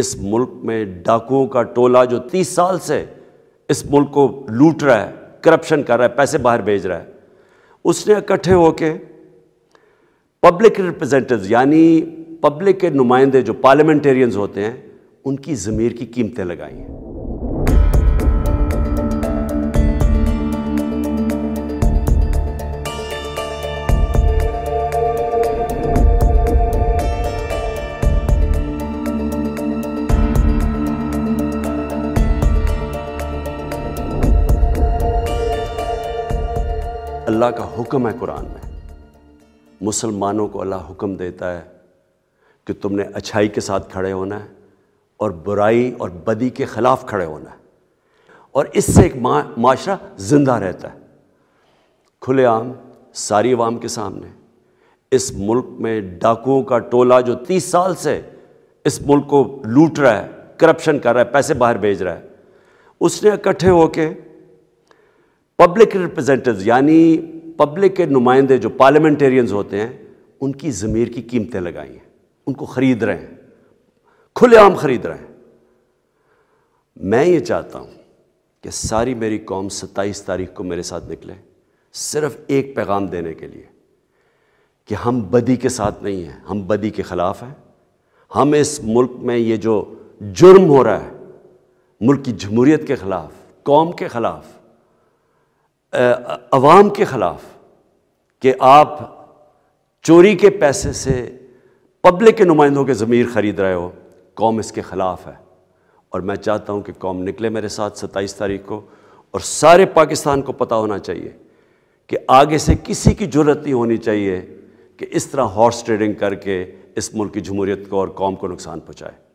اس ملک میں ڈاکوؤں کا ٹولہ جو تیس سال سے اس ملک کو لوٹ رہا ہے کرپشن کر رہا ہے پیسے باہر بھیج رہا ہے اس نے اکٹھے ہو کے پبلک ریپرزینٹیوز یعنی پبلک کے نمائندے جو پارلیمنٹیرینز ہوتے ہیں ان کی ضمیر کی قیمتیں لگائی ہیں اللہ کا حکم ہے قرآن میں مسلمانوں کو اللہ حکم دیتا ہے کہ تم نے اچھائی کے ساتھ کھڑے ہونا ہے اور برائی اور بدی کے خلاف کھڑے ہونا ہے اور اس سے ایک معاشرہ زندہ رہتا ہے کھلے عام ساری عوام کے سامنے اس ملک میں ڈاکوؤں کا ٹولہ جو تیس سال سے اس ملک کو لوٹ رہا ہے کرپشن کر رہا ہے پیسے باہر بھیج رہا ہے اس نے اکٹھے ہو کے پبلک ریپرزینٹیوز یعنی پبلک کے نمائندے جو پارلیمنٹیرینز ہوتے ہیں ان کی ضمیر کی قیمتیں لگائی ہیں ان کو خرید رہے ہیں کھلے عام خرید رہے ہیں میں یہ چاہتا ہوں کہ ساری میری قوم ستائیس تاریخ کو میرے ساتھ نکلے صرف ایک پیغام دینے کے لیے کہ ہم بدی کے ساتھ نہیں ہیں ہم بدی کے خلاف ہیں ہم اس ملک میں یہ جو جرم ہو رہا ہے ملک کی جمہوریت کے خلاف قوم کے خلاف عوام کے خلاف کہ آپ چوری کے پیسے سے پبلک کے نمائندوں کے ضمیر خرید رہے ہو قوم اس کے خلاف ہے اور میں چاہتا ہوں کہ قوم نکلے میرے ساتھ ستائیس تاریخ کو اور سارے پاکستان کو پتہ ہونا چاہیے کہ آگے سے کسی کی جرت نہیں ہونی چاہیے کہ اس طرح ہارس ٹریڈنگ کر کے اس ملک کی جمہوریت کو اور قوم کو نقصان پہنچائے